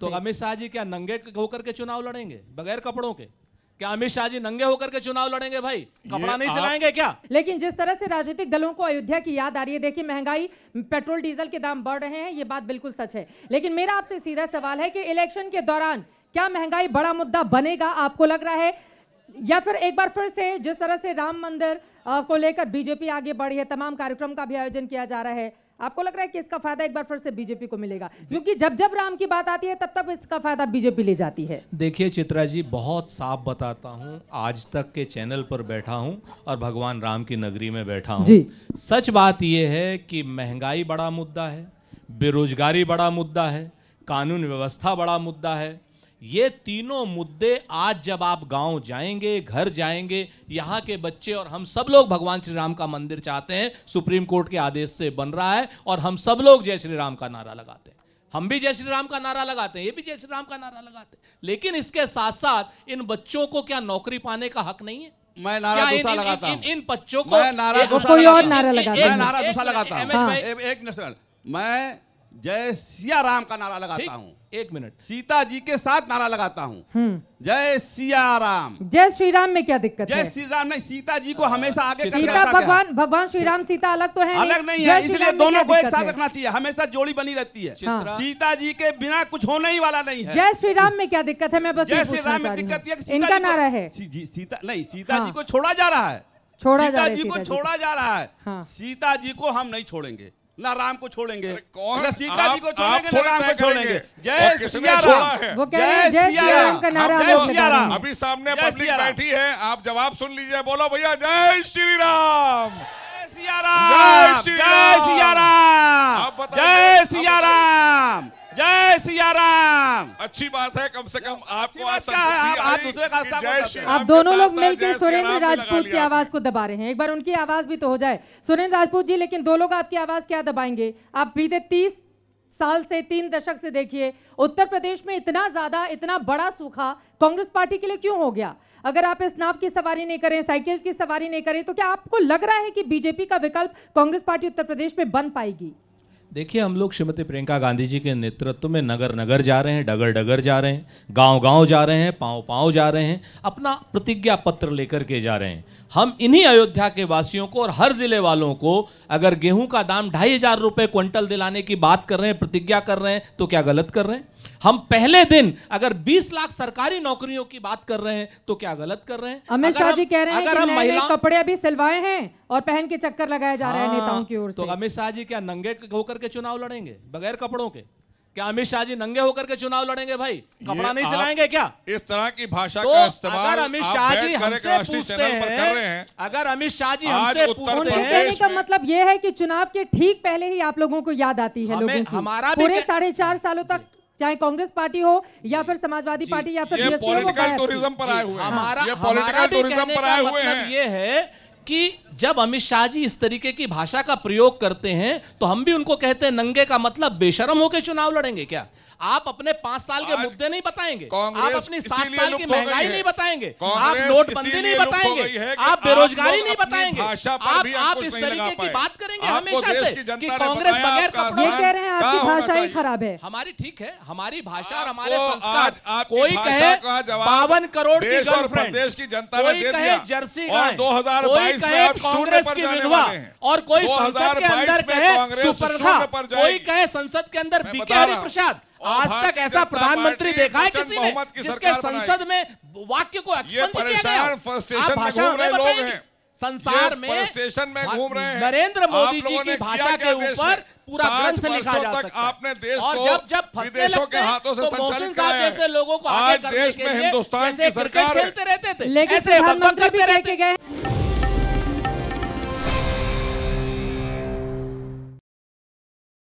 तो अमित शाह जी क्या नंगे होकर के चुनाव लड़ेंगे बगैर कपड़ों के क्या अमित शाह जी नंगे होकर के चुनाव लड़ेंगे भाई कपड़ा नहीं सिलाएंगे क्या लेकिन जिस तरह से राजनीतिक दलों को अयोध्या की याद आ रही है देखिए महंगाई पेट्रोल डीजल के दाम बढ़ रहे हैं ये बात बिल्कुल सच है लेकिन मेरा आपसे सीधा सवाल है कि इलेक्शन के दौरान क्या महंगाई बड़ा मुद्दा बनेगा आपको लग रहा है या फिर एक बार फिर से जिस तरह से राम मंदिर को लेकर बीजेपी आगे बढ़ी है तमाम कार्यक्रम का भी आयोजन किया जा रहा है आपको लग रहा है कि इसका फायदा एक बार फिर से बीजेपी को मिलेगा क्योंकि जब जब राम की बात आती है तब तब इसका फायदा बीजेपी ले जाती है देखिए चित्रा जी बहुत साफ बताता हूँ आज तक के चैनल पर बैठा हूँ और भगवान राम की नगरी में बैठा हूँ सच बात यह है कि महंगाई बड़ा मुद्दा है बेरोजगारी बड़ा मुद्दा है कानून व्यवस्था बड़ा मुद्दा है ये तीनों मुद्दे आज जब आप गांव जाएंगे घर जाएंगे यहाँ के बच्चे और हम सब लोग भगवान श्री राम का मंदिर चाहते हैं सुप्रीम कोर्ट के आदेश से बन रहा है और हम सब लोग जय श्री राम का नारा लगाते हैं हम भी जय श्री राम का नारा लगाते हैं ये भी जय श्री राम का नारा लगाते हैं लेकिन इसके साथ साथ इन बच्चों को क्या नौकरी पाने का हक नहीं है मैं नारा दूसरा लगाता हूँ इन बच्चों को मैं नारा दूसरा लगाता हूँ मैं नारा दूसरा लगाता एक मैं जय सिया राम का नारा लगाता हूँ एक मिनट सीता जी के साथ नारा लगाता हूँ हम्म। जय सिया राम जय श्री राम में क्या दिक्कत जय श्री राम नहीं सीता जी को हमेशा आगे सीता भगवान भगवान श्री राम सीता अलग तो है अलग नहीं है इसलिए दोनों को एक साथ रखना चाहिए हमेशा जोड़ी बनी रहती है हाँ। सीता जी के बिना कुछ होने ही वाला नहीं है जय श्री राम में क्या दिक्कत है मैं बस जय श्री राम में दिक्कत इनका नारा है सीता नहीं हाँ। सीता जी को छोड़ा जा रहा है छोड़ा सीता जी को छोड़ा जा रहा है सीता जी को हम नहीं छोड़ेंगे ना राम को छोड़ेंगे ना सीता जी को छोड़ेंगे ना राम को छोड़ेंगे जय सिया राम जय सिया राम का नारा जय सिया राम अभी सामने पब्लिक बैठी है आप जवाब सुन लीजिए बोलो भैया जय श्री राम जय सिया राम जय सिया राम जय जय सिया राम अच्छी बात है कम से कम आपको आप दूसरे का आप दोनों लोग मिलकर सुरेंद्र राजपूत की आवाज को दबा रहे हैं एक बार उनकी आवाज भी तो हो जाए सुरेंद्र राजपूत जी लेकिन दो लोग आपकी आवाज क्या दबाएंगे आप बीते तीस साल से तीन दशक से देखिए उत्तर प्रदेश में इतना ज्यादा इतना बड़ा सूखा कांग्रेस पार्टी के लिए क्यों हो गया अगर आप इस नाव की सवारी नहीं करें साइकिल की सवारी नहीं करें तो क्या आपको लग रहा है कि बीजेपी का विकल्प कांग्रेस पार्टी उत्तर प्रदेश में बन पाएगी देखिए हम लोग श्रीमती प्रियंका गांधी जी के नेतृत्व में नगर नगर जा रहे हैं डगर डगर जा रहे हैं गांव गांव जा रहे हैं पाँव पाँव जा रहे हैं अपना प्रतिज्ञा पत्र लेकर के जा रहे हैं हम इन्हीं अयोध्या के वासियों को और हर जिले वालों को अगर गेहूं का दाम ढाई हजार रुपये क्विंटल दिलाने की बात कर रहे हैं प्रतिज्ञा कर रहे हैं तो क्या गलत कर रहे हैं हम पहले दिन अगर 20 लाख सरकारी नौकरियों की बात कर रहे हैं तो क्या गलत कर रहे हैं अमित शाह जी कह रहे हैं अगर हम महिला कपड़े अभी सिलवाए हैं और पहन के चक्कर लगाए जा रहे हैं हाँ, नेताओं की ओर तो से तो अमित शाह जी क्या नंगे होकर के चुनाव लड़ेंगे बगैर कपड़ों के क्या अमित शाह जी नंगे होकर के चुनाव लड़ेंगे भाई कपड़ा नहीं सिलाएंगे क्या इस तरह की भाषा तो का इस्तेमाल अमित शाह जी पूछते हैं, पर कर रहे हैं अगर अमित शाह जी हमसे पूछते हैं का मतलब ये है कि चुनाव के ठीक पहले ही आप लोगों को याद आती है लोगों की हमारा पूरे साढ़े चार सालों तक चाहे कांग्रेस पार्टी हो या फिर समाजवादी पार्टी या फिर पॉलिटिकल टूरिज्म पर आए हुए हमारा पॉलिटिकल टूरिज्म पर आए हुए मतलब हैं ये है कि जब अमित शाह जी इस तरीके की भाषा का प्रयोग करते हैं तो हम भी उनको कहते हैं नंगे का मतलब बेशरम होकर चुनाव लड़ेंगे क्या आप अपने पांच साल के मुद्दे नहीं बताएंगे आप अपनी सात साल की महंगाई नहीं बताएंगे आप नोटबंदी नहीं बताएंगे आप बेरोजगारी नहीं बताएंगे आप आप इस तरीके की बात करेंगे हमेशा से कि कांग्रेस बगैर कपड़ों कह रहे हैं आपकी भाषा ही खराब है हमारी ठीक है हमारी भाषा और हमारे संस्कार कोई कहे बावन करोड़ की गर्लफ्रेंड कोई कहे जर्सी और कोई कहे कांग्रेस की विधवा और कोई संसद के अंदर कहे सुपर्णा कोई कहे संसद के अंदर बिकारी हरि प्रसाद आज तक ऐसा प्रधानमंत्री देखा है किसी ने जिसके संसद में वाक्य को एक्सपेंड किया गया आप भाषा लोग हैं संसार में स्टेशन में घूम रहे हैं नरेंद्र मोदी जी की भाषा के ऊपर पूरा ग्रंथ लिखा जा सकता है आपने देश और जब जब विदेशों के हाथों से तो संचालित कराया जैसे लोगों को आज देश में हिंदुस्तान की सरकार खेलते रहते थे लेकिन ऐसे करते रहते गए